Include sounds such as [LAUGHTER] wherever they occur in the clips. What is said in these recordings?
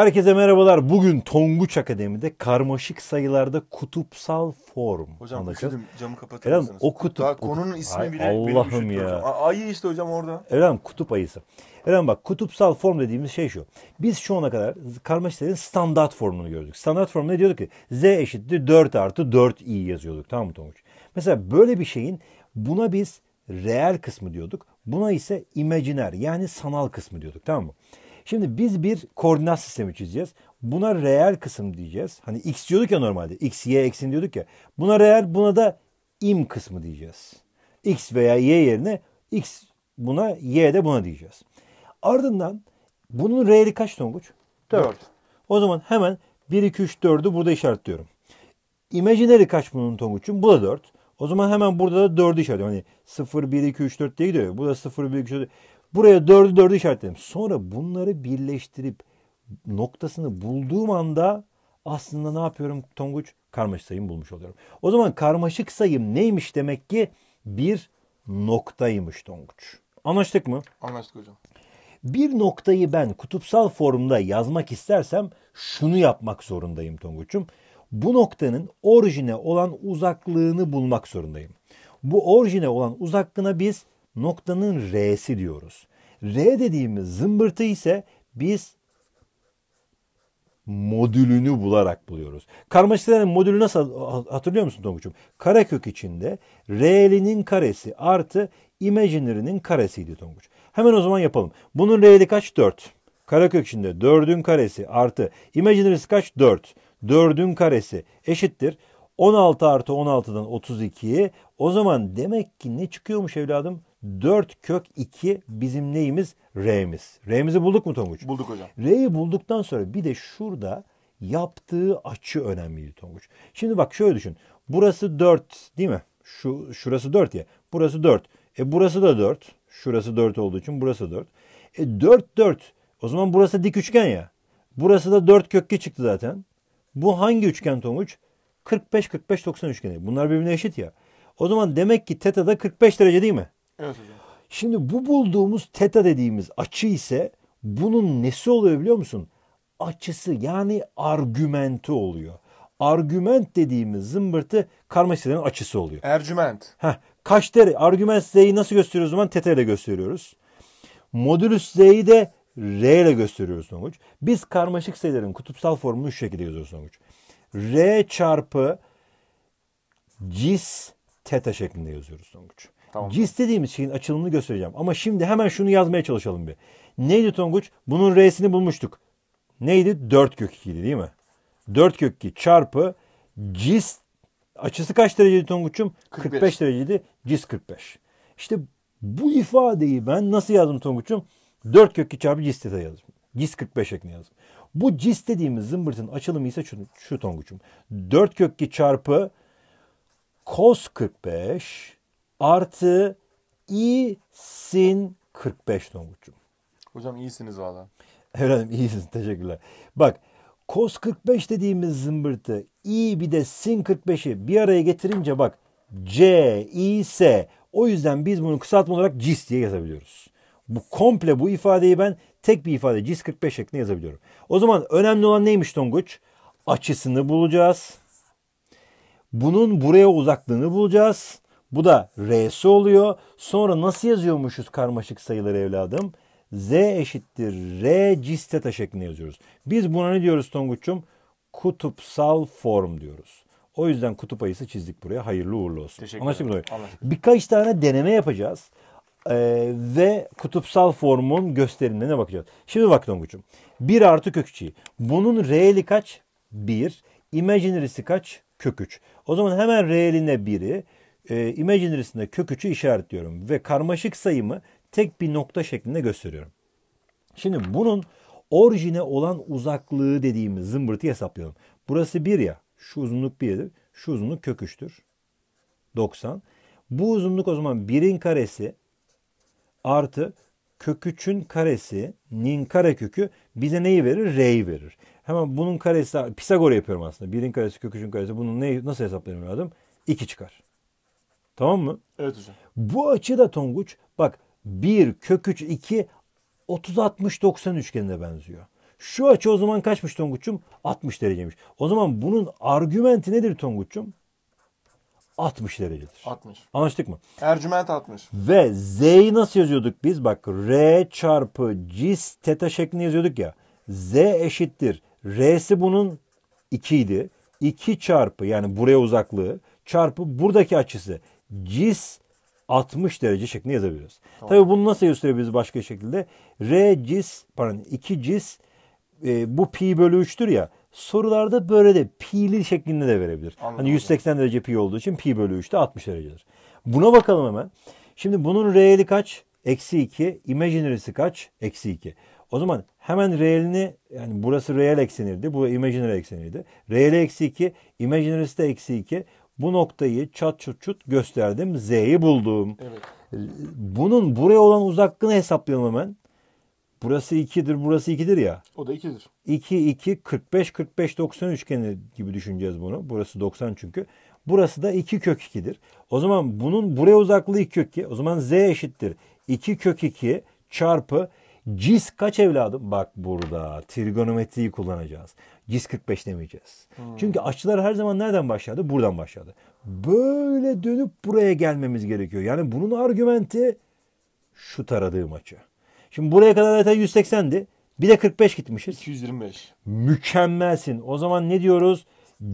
Herkese merhabalar. Bugün Tonguç Akademi'de karmaşık sayılarda kutupsal form Hocam anlatacağız. üşüdüm camı kapatır Efendim, mısınız? o kutup. Daha konunun ismi Ay, bile Allah'ım ya. Hocam. Ayı işte hocam orada. Efendim kutup ayısı. Efendim bak kutupsal form dediğimiz şey şu. Biz şu ana kadar karmaşık sayıların standart formunu gördük. Standart form ne diyorduk ki? Z eşittir 4 artı 4i yazıyorduk tamam mı Tonguç? Mesela böyle bir şeyin buna biz reel kısmı diyorduk. Buna ise imajiner yani sanal kısmı diyorduk tamam mı? Şimdi biz bir koordinat sistemi çizeceğiz. Buna reel kısım diyeceğiz. Hani x diyorduk ya normalde. X, y eksin diyorduk ya. Buna reel buna da im kısmı diyeceğiz. X veya y yerine x buna y de buna diyeceğiz. Ardından bunun reeli kaç Tonguç? 4. 4. O zaman hemen 1, 2, 3, 4'ü burada işaretliyorum. İmaginary kaç bunun Tonguç'un? Bu da 4. O zaman hemen burada da 4'ü işaretliyorum. Hani 0, 1, 2, 3, 4 diye gidiyor. Bu da 0, 1, 2, 3, 4. Buraya dördü dördü işaretledim. Sonra bunları birleştirip noktasını bulduğum anda aslında ne yapıyorum Tonguç? Karmaşık sayım bulmuş oluyorum. O zaman karmaşık sayım neymiş demek ki? Bir noktaymış Tonguç. Anlaştık mı? Anlaştık hocam. Bir noktayı ben kutupsal formda yazmak istersem şunu yapmak zorundayım Tonguç'um. Bu noktanın orijine olan uzaklığını bulmak zorundayım. Bu orijine olan uzaklığına biz noktanın R'si diyoruz. R dediğimiz zımbırtı ise biz modülünü bularak buluyoruz. Karmaşık teoreminin modülü nasıl hatırlıyor musun Tonguç'um? Karekök içinde R'linin karesi artı imaginary'nin karesiydi Tonguç. Hemen o zaman yapalım. Bunun R'li kaç? 4. Karekök içinde 4'ün karesi artı imaginary'si kaç? 4. 4'ün karesi eşittir. 16 artı 16'dan 32. O zaman demek ki ne çıkıyormuş evladım? 4 kök 2 bizim neyimiz? R'miz. R'mizi bulduk mu Tonguç? Bulduk hocam. R'yi bulduktan sonra bir de şurada yaptığı açı önemliydi Tonguç. Şimdi bak şöyle düşün. Burası 4 değil mi? Şu, şurası 4 ya. Burası 4. E burası da 4. Şurası 4 olduğu için burası 4. E 4 4. O zaman burası dik üçgen ya. Burası da 4 kökke çıktı zaten. Bu hangi üçgen Tonguç? 45 45 90 üçgeni. Bunlar birbirine eşit ya. O zaman demek ki teta da 45 derece değil mi? Evet hocam. Şimdi bu bulduğumuz teta dediğimiz açı ise bunun nesi oluyor biliyor musun? Açısı yani argümenti oluyor. Argüment dediğimiz zımbırtı karma sayıların açısı oluyor. Ercüment. Heh, kaç dere? Argüment Z'yi nasıl gösteriyoruz o zaman? Teta ile gösteriyoruz. Modülüs Z'yi de R ile gösteriyoruz sonuç. Biz karmaşık sayıların kutupsal formunu şu şekilde yazıyoruz sonuç. R çarpı cis teta şeklinde yazıyoruz sonuç. Tamam. Cis dediğimiz şeyin açılımını göstereceğim. Ama şimdi hemen şunu yazmaya çalışalım bir. Neydi Tonguç? Bunun R'sini bulmuştuk. Neydi? 4 kök 2'ydi değil mi? 4 kök 2 çarpı cis açısı kaç dereceydi Tonguç'um? 45. 45 dereceydi. Cis 45. İşte bu ifadeyi ben nasıl yazdım Tonguç'um? 4 kök 2 çarpı cis theta yazdım. Cis 45 şeklinde yazdım. Bu cis dediğimiz zımbırtın açılımı ise şu, şu Tonguç'um. 4 kök 2 çarpı cos 45 artı iyisin 45 Tonguç'um. Hocam iyisiniz valla. Efendim iyisiniz teşekkürler. Bak Kos 45 dediğimiz zımbırtı i bir de sin 45'i bir araya getirince bak C, I, S. O yüzden biz bunu kısaltma olarak cis diye yazabiliyoruz. Bu komple bu ifadeyi ben tek bir ifade cis 45 şeklinde yazabiliyorum. O zaman önemli olan neymiş Tonguç? Açısını bulacağız. Bunun buraya uzaklığını bulacağız. Bu da R'si oluyor. Sonra nasıl yazıyormuşuz karmaşık sayıları evladım? Z eşittir R cis teta şeklinde yazıyoruz. Biz buna ne diyoruz Tonguç'um? Kutupsal form diyoruz. O yüzden kutup ayısı çizdik buraya. Hayırlı uğurlu olsun. Teşekkür Anlaştık mı? Birkaç tane deneme yapacağız. Ee, ve kutupsal formun gösterimlerine bakacağız. Şimdi bak Tonguç'um. 1 artı kök kökçeyi. Bunun R'li kaç? 1. Imaginary'si kaç? Kök 3. O zaman hemen R'line 1'i e, imaginerisinde kök 3'ü işaretliyorum ve karmaşık sayımı tek bir nokta şeklinde gösteriyorum. Şimdi bunun orijine olan uzaklığı dediğimiz zımbırtı hesaplayalım. Burası 1 ya. Şu uzunluk 1'dir. Şu uzunluk kök 3'tür. 90. Bu uzunluk o zaman 1'in karesi artı kök 3'ün karesi nin kare kökü bize neyi verir? R'yi verir. Hemen bunun karesi Pisagor'u yapıyorum aslında. 1'in karesi kök 3'ün karesi. Bunun ne, nasıl hesaplayalım lazım? 2 çıkar. Tamam mı? Evet hocam. Bu açıda Tonguç bak 1 kök 3 2 30 60 90 üçgenine benziyor. Şu açı o zaman kaçmış Tonguç'um? 60 dereceymiş. O zaman bunun argümenti nedir Tonguç'um? 60 derecedir. 60. Anlaştık mı? Ercüment 60. Ve Z'yi nasıl yazıyorduk biz? Bak R çarpı cis teta şeklinde yazıyorduk ya. Z eşittir. R'si bunun 2 idi. 2 çarpı yani buraya uzaklığı çarpı buradaki açısı cis 60 derece şeklinde yazabiliyoruz. Tamam. Tabii bunu nasıl gösterebiliriz başka şekilde? R cis pardon 2 cis e, bu pi bölü 3'tür ya. Sorularda böyle de pi'li şeklinde de verebilir. Hani Anladım. Hani 180 derece pi olduğu için pi bölü 3 de 60 derecedir. Buna bakalım hemen. Şimdi bunun re'li kaç? Eksi 2. Imaginary'si kaç? Eksi 2. O zaman hemen reelini yani burası real ekseniydi. Bu imaginary ekseniydi. Real eksi 2. Imaginary'si de eksi 2. Bu noktayı çat çut çut gösterdim. Z'yi buldum. Evet. Bunun buraya olan uzaklığını hesaplayalım hemen. Burası 2'dir, burası 2'dir ya. O da 2'dir. 2, 2, 45, 45, 90 üçgeni gibi düşüneceğiz bunu. Burası 90 çünkü. Burası da 2 kök 2'dir. O zaman bunun buraya uzaklığı 2 kök 2. O zaman z eşittir. 2 kök 2 çarpı Cis kaç evladım? Bak burada trigonometriyi kullanacağız. Cis 45 demeyeceğiz. Hmm. Çünkü açılar her zaman nereden başladı? Buradan başladı. Böyle dönüp buraya gelmemiz gerekiyor. Yani bunun argümenti şu taradığım açı. Şimdi buraya kadar zaten 180'di. Bir de 45 gitmişiz. 225. Mükemmelsin. O zaman ne diyoruz?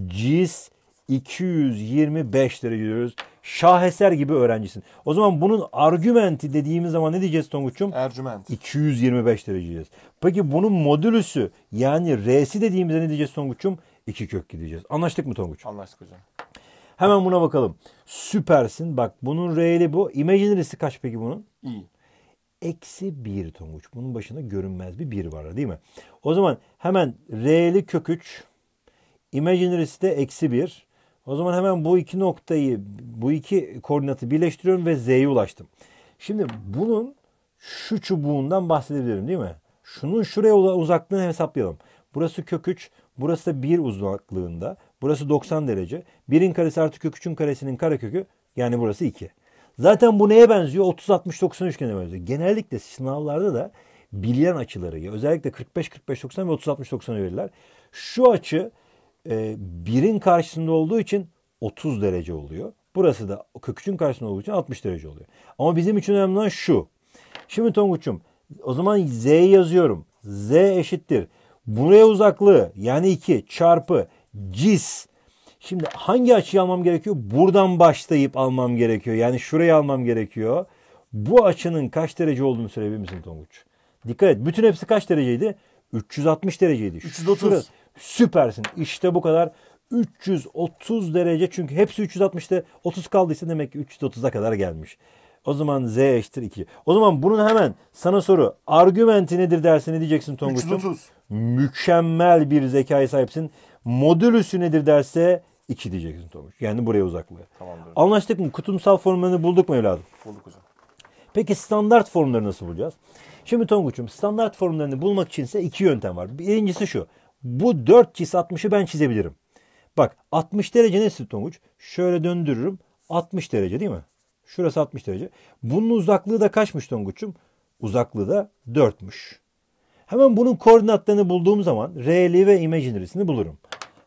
Cis 225 derece diyoruz. Şaheser gibi öğrencisin. O zaman bunun argümenti dediğimiz zaman ne diyeceğiz Tonguç'um? Argüment. 225 derece diyeceğiz. Peki bunun modülüsü yani R'si dediğimizde ne diyeceğiz Tonguç'um? 2 kök gideceğiz. Anlaştık mı Tonguç? Anlaştık hocam. Hemen buna bakalım. Süpersin. Bak bunun R'li bu. Imaginary'si kaç peki bunun? İyi. Eksi 1 Tonguç. Bunun başında görünmez bir 1 var değil mi? O zaman hemen R'li kök 3. Imaginary'si de eksi 1. O zaman hemen bu iki noktayı, bu iki koordinatı birleştiriyorum ve Z'ye ulaştım. Şimdi bunun şu çubuğundan bahsedebilirim değil mi? Şunun şuraya uzaklığını hesaplayalım. Burası kök 3, burası da 1 uzaklığında. Burası 90 derece. 1'in karesi artı kök 3'ün karesinin karekökü yani burası 2. Zaten bu neye benziyor? 30 60 90 üçgenine benziyor. Genellikle sınavlarda da bilinen açıları özellikle 45 45 90 ve 30 60 90'ı verirler. Şu açı ee, birin karşısında olduğu için 30 derece oluyor. Burası da 43'ün karşısında olduğu için 60 derece oluyor. Ama bizim için önemli olan şu. Şimdi Tonguç'um o zaman Z'yi yazıyorum. Z eşittir. Buraya uzaklığı yani 2 çarpı cis. Şimdi hangi açıyı almam gerekiyor? Buradan başlayıp almam gerekiyor. Yani şurayı almam gerekiyor. Bu açının kaç derece olduğunu söyleyebilir misin Tonguç? Dikkat et. Bütün hepsi kaç dereceydi? 360 dereceydi. 330. Şurası, süpersin. İşte bu kadar. 330 derece çünkü hepsi 360'te 30 kaldıysa demek ki 330'a kadar gelmiş. O zaman z eşittir 2. O zaman bunun hemen sana soru argümenti nedir dersin? Ne diyeceksin Tonguç'um. 330. Mükemmel bir zekaya sahipsin. Modülüsü nedir derse 2 diyeceksin Tonguç. Yani buraya uzaklığı. Tamamdır. Anlaştık mı? Kutumsal formülünü bulduk mu evladım? Bulduk hocam. Peki standart formları nasıl bulacağız? Şimdi Tonguç'um standart formlarını bulmak için ise iki yöntem var. Birincisi şu. Bu 4 çiz 60'ı ben çizebilirim. Bak 60 derece ne sütunguç? Şöyle döndürürüm. 60 derece değil mi? Şurası 60 derece. Bunun uzaklığı da kaçmış Tonguç'um? Uzaklığı da 4'müş. Hemen bunun koordinatlarını bulduğum zaman reali ve imaginary'sini bulurum.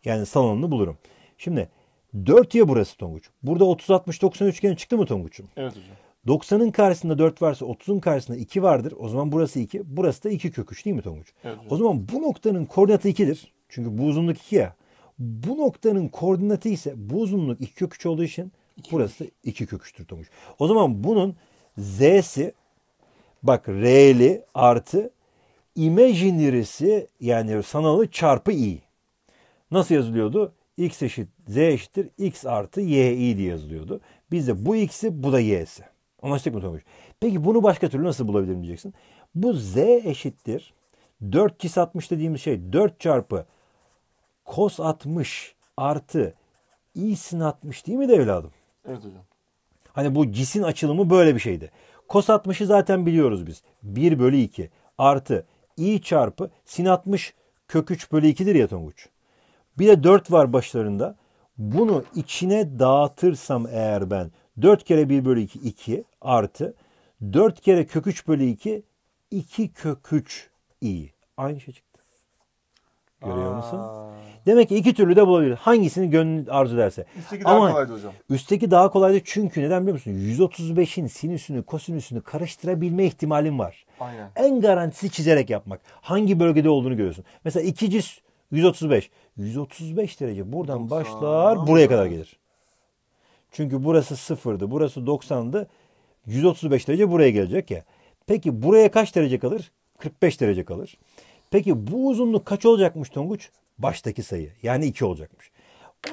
Yani salonunu bulurum. Şimdi 4 ya burası Tonguç. Burada 30 60 90 üçgeni çıktı mı Tonguç'um? Evet hocam. 90'ın karşısında 4 varsa 30'un karşısında 2 vardır. O zaman burası 2. Burası da 2 kök 3 değil mi Tonguç? Evet. O zaman bu noktanın koordinatı 2'dir. Çünkü bu uzunluk 2 ya. Bu noktanın koordinatı ise bu uzunluk 2 kök 3 olduğu için burası 2 kök 3'tür Tonguç. O zaman bunun z'si bak r'li artı imajinirisi yani sanalı çarpı i. Nasıl yazılıyordu? x eşit z eşittir x artı y i diye yazılıyordu. Bizde bu x'i bu da y'si. Anlaştık mı Tonguç? Peki bunu başka türlü nasıl bulabilirim diyeceksin. Bu z eşittir. 4 kis 60 dediğimiz şey 4 çarpı kos 60 artı i sin 60 değil mi de evladım? Evet hocam. Hani bu cisin açılımı böyle bir şeydi. Kos 60'ı zaten biliyoruz biz. 1 bölü 2 artı i çarpı sin 60 kök 3 bölü 2'dir ya Tonguç. Bir de 4 var başlarında. Bunu içine dağıtırsam eğer ben 4 kere 1 bölü 2 2 artı 4 kere kök 3 bölü 2 2 kök 3 i. Aynı şey çıktı. Görüyor Aa. musun? Demek ki iki türlü de bulabilir. Hangisini gönlün arzu ederse. Üstteki daha kolaydı hocam. Üstteki daha kolaydı çünkü neden biliyor musun? 135'in sinüsünü kosinüsünü karıştırabilme ihtimalin var. Aynen. En garantisi çizerek yapmak. Hangi bölgede olduğunu görüyorsun. Mesela ikici 135. 135 derece buradan başlar buraya kadar gelir. Çünkü burası sıfırdı, burası 90'dı. 135 derece buraya gelecek ya. Peki buraya kaç derece kalır? 45 derece kalır. Peki bu uzunluk kaç olacakmış Tonguç? Baştaki sayı. Yani 2 olacakmış.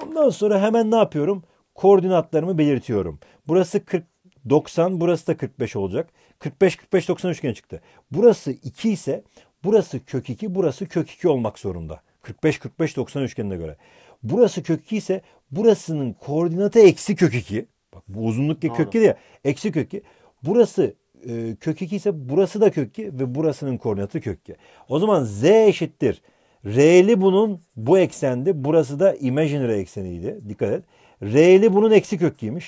Ondan sonra hemen ne yapıyorum? Koordinatlarımı belirtiyorum. Burası 40, 90, burası da 45 olacak. 45, 45, 90 üçgen çıktı. Burası 2 ise burası kök 2, burası kök 2 olmak zorunda. 45, 45, 90 üçgenine göre. Burası kök 2 ise burasının koordinatı eksi kök 2. Bak bu uzunluk kök Doğru. 2 ya eksi kök 2. Burası e, kök 2 ise burası da kök 2 ve burasının koordinatı kök 2. O zaman z eşittir. R'li bunun bu eksendi. Burası da imaginary ekseniydi. Dikkat et. R'li bunun eksi kök 2'ymiş.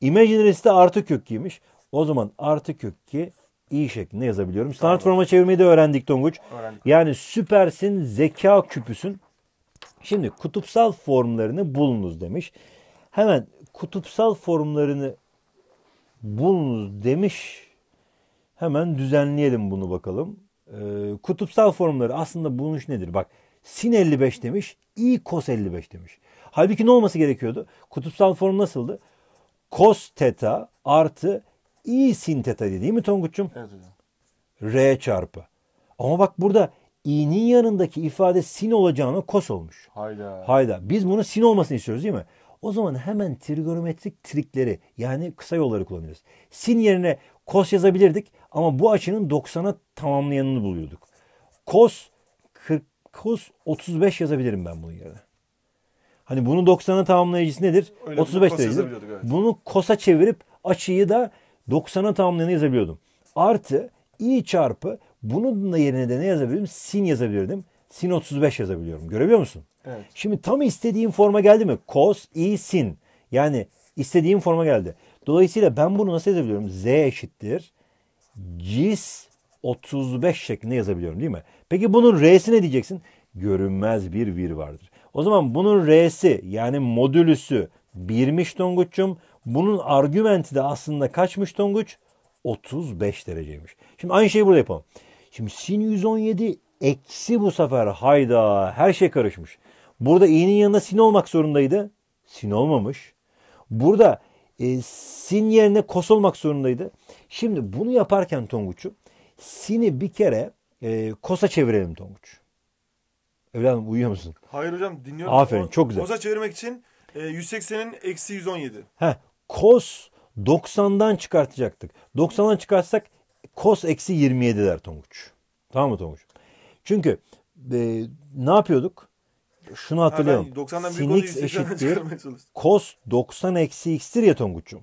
Imaginary'si de artı kök 2'ymiş. O zaman artı kök 2 iyi şeklinde yazabiliyorum. Standart forma çevirmeyi de öğrendik Tonguç. Öğrendim. Yani süpersin, zeka küpüsün. Şimdi kutupsal formlarını bulunuz demiş. Hemen kutupsal formlarını bulunuz demiş. Hemen düzenleyelim bunu bakalım. Ee, kutupsal formları aslında bulunuş nedir? Bak sin 55 demiş, i kos 55 demiş. Halbuki ne olması gerekiyordu? Kutupsal form nasıldı? Kos teta artı i sin teta değil mi Tonguç'um? Evet hocam. R çarpı. Ama bak burada i'nin yanındaki ifade sin olacağına kos olmuş. Hayda. Hayda. Biz bunu sin olmasını istiyoruz değil mi? O zaman hemen trigonometrik trikleri yani kısa yolları kullanıyoruz. Sin yerine kos yazabilirdik ama bu açının 90'a tamamlayanını buluyorduk. Kos 40 kos 35 yazabilirim ben bunun yerine. Hani bunu 90'a tamamlayıcısı nedir? Öyle 35 derecedir. Evet. Bunu kosa çevirip açıyı da 90'a tamamlayanı yazabiliyordum. Artı i çarpı bunun da yerine de ne yazabilirim? Sin yazabilirdim. Sin 35 yazabiliyorum. Görebiliyor musun? Evet. Şimdi tam istediğim forma geldi mi? Cos, i, sin. Yani istediğim forma geldi. Dolayısıyla ben bunu nasıl yazabiliyorum? Z eşittir. Cis 35 şeklinde yazabiliyorum değil mi? Peki bunun R'si ne diyeceksin? Görünmez bir vir vardır. O zaman bunun R'si yani modülüsü birmiş donguçum. Bunun argümenti de aslında kaçmış Tonguç? 35 dereceymiş. Şimdi aynı şeyi burada yapalım. Şimdi sin 117 eksi bu sefer. Hayda her şey karışmış. Burada i'nin yanında sin olmak zorundaydı. Sin olmamış. Burada e, sin yerine kos olmak zorundaydı. Şimdi bunu yaparken Tonguç'u sini bir kere e, kosa çevirelim Tonguç. Evladım uyuyor musun? Hayır hocam dinliyorum. Aferin o, çok güzel. Kosa çevirmek için e, 180'in eksi 117. Heh, kos 90'dan çıkartacaktık. 90'dan çıkartsak Kos eksi 27 der Tonguç. Tamam mı Tonguç? Çünkü e, ne yapıyorduk? Şunu hatırlayalım. Ha, Sin x eşittir. [LAUGHS] Kos 90 eksi x'tir ya Tonguç'um.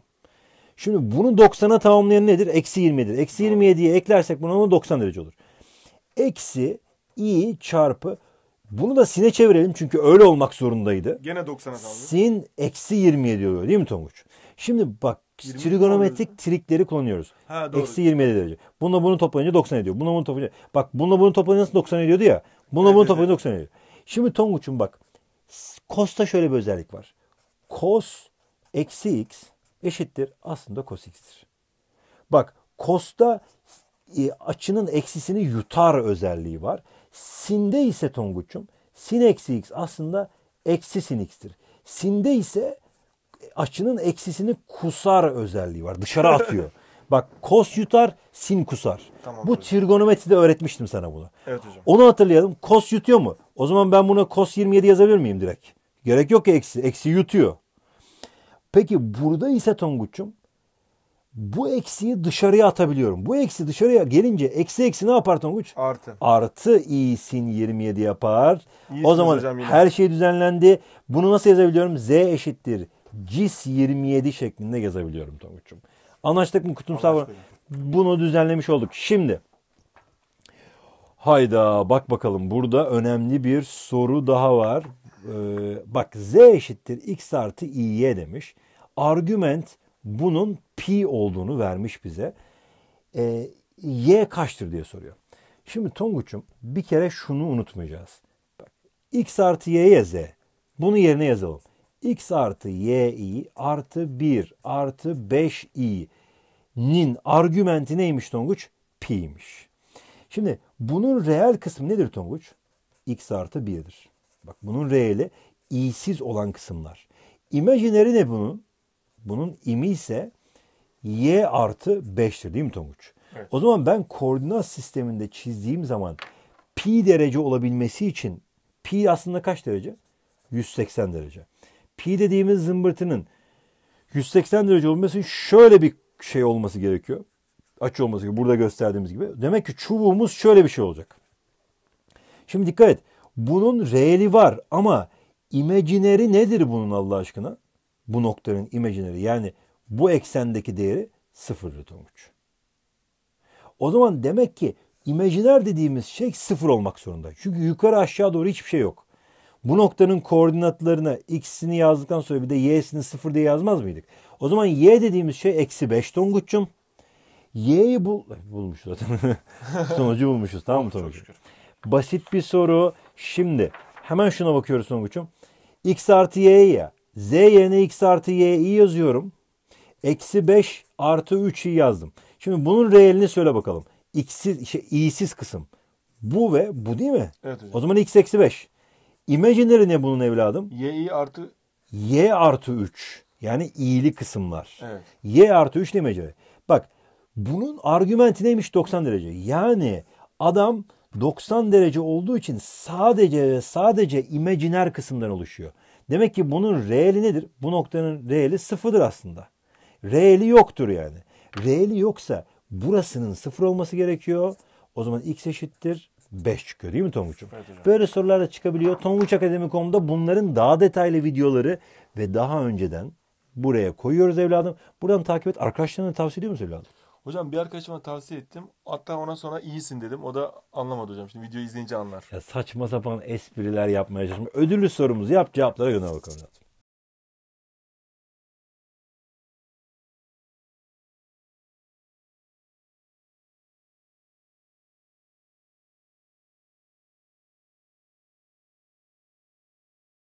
Şimdi bunu 90'a tamamlayan nedir? Eksi 20'dir. Eksi 27'yi eklersek buna 90 derece olur. Eksi i çarpı bunu da sine çevirelim çünkü öyle olmak zorundaydı. Gene 90'a tamamlıyor. Sin eksi 27 oluyor değil mi Tonguç? Şimdi bak trigonometrik trikleri kullanıyoruz. Ha, doğru. Eksi 27 derece. Bununla bunu toplayınca 90 ediyor. Bununla bunu toplayınca. Bak bununla bunu toplayınca nasıl 90 ediyordu ya. Bununla evet, bunu toplayınca 90 ediyor. Şimdi Tonguç'un bak. Cos'ta şöyle bir özellik var. Kos eksi x eşittir aslında kos x'tir. Bak Cos'ta e, açının eksisini yutar özelliği var. Sin'de ise Tonguç'um sin eksi x aslında eksi sin x'tir. Sin'de ise aşçının eksisini kusar özelliği var. Dışarı atıyor. [LAUGHS] Bak kos yutar, sin kusar. Tamam, bu hocam. trigonometride öğretmiştim sana bunu. Evet hocam. Onu hatırlayalım. Kos yutuyor mu? O zaman ben buna kos 27 yazabilir miyim direkt? Gerek yok ki eksi. Eksi yutuyor. Peki burada ise Tonguç'um bu eksiyi dışarıya atabiliyorum. Bu eksi dışarıya gelince eksi eksi ne yapar Tonguç? Artı. Artı i sin 27 yapar. İyisiniz o zaman her şey düzenlendi. Bunu nasıl yazabiliyorum? Z eşittir CIS 27 şeklinde gezebiliyorum Tonguç'um. Anlaştık mı kutumsal? Anlaştık. Bunu düzenlemiş olduk. Şimdi hayda bak bakalım burada önemli bir soru daha var. Ee, bak Z eşittir X artı Y'ye demiş. Argument bunun pi olduğunu vermiş bize. Ee, y kaçtır diye soruyor. Şimdi Tonguç'um bir kere şunu unutmayacağız. Bak, X artı Y'ye Z. Bunu yerine yazalım x artı yi artı 1 artı 5i'nin argümenti neymiş Tonguç? Pi'ymiş. Şimdi bunun reel kısmı nedir Tonguç? x artı 1'dir. Bak bunun reeli i'siz olan kısımlar. İmajineri ne bunun? Bunun imi ise y artı 5'tir değil mi Tonguç? Evet. O zaman ben koordinat sisteminde çizdiğim zaman pi derece olabilmesi için pi aslında kaç derece? 180 derece pi dediğimiz zımbırtının 180 derece olması şöyle bir şey olması gerekiyor. Açı olması gerekiyor. Burada gösterdiğimiz gibi. Demek ki çubuğumuz şöyle bir şey olacak. Şimdi dikkat et. Bunun reeli var ama imajineri nedir bunun Allah aşkına? Bu noktanın imajineri yani bu eksendeki değeri sıfır Tonguç. O zaman demek ki imajiner dediğimiz şey sıfır olmak zorunda. Çünkü yukarı aşağı doğru hiçbir şey yok. Bu noktanın koordinatlarına x'ini yazdıktan sonra bir de y'sini sıfır diye yazmaz mıydık? O zaman y dediğimiz şey eksi 5 Tonguç'um. Y'yi bul... Bulmuşuz zaten. [LAUGHS] Sonucu bulmuşuz tamam mı Tonguç? Basit bir soru. Şimdi hemen şuna bakıyoruz Tonguç'um. x artı y ya. z yerine x artı y'yi yazıyorum. Eksi 5 artı 3'ü yazdım. Şimdi bunun reelini söyle bakalım. X'siz, şey, i'siz kısım. Bu ve bu değil mi? Evet hocam. O zaman x eksi 5. Imaginary ne bunun evladım? Y artı Y artı 3. Yani iyili kısımlar. Evet. Y artı 3 demece. Bak bunun argümenti neymiş 90 derece. Yani adam 90 derece olduğu için sadece ve sadece imajiner kısımdan oluşuyor. Demek ki bunun reeli nedir? Bu noktanın reeli sıfırdır aslında. Reeli yoktur yani. Reeli yoksa burasının sıfır olması gerekiyor. O zaman x eşittir 5 çıkıyor değil mi Tonguç'um? Böyle sorular da çıkabiliyor. Tonguç Akademi.com'da bunların daha detaylı videoları ve daha önceden buraya koyuyoruz evladım. Buradan takip et. Arkadaşlarına tavsiye ediyor musun evladım? Hocam bir arkadaşıma tavsiye ettim. Hatta ona sonra iyisin dedim. O da anlamadı hocam. Şimdi videoyu izleyince anlar. Ya saçma sapan espriler yapmaya çalışma. Ödüllü sorumuzu yap cevaplara gönder bakalım.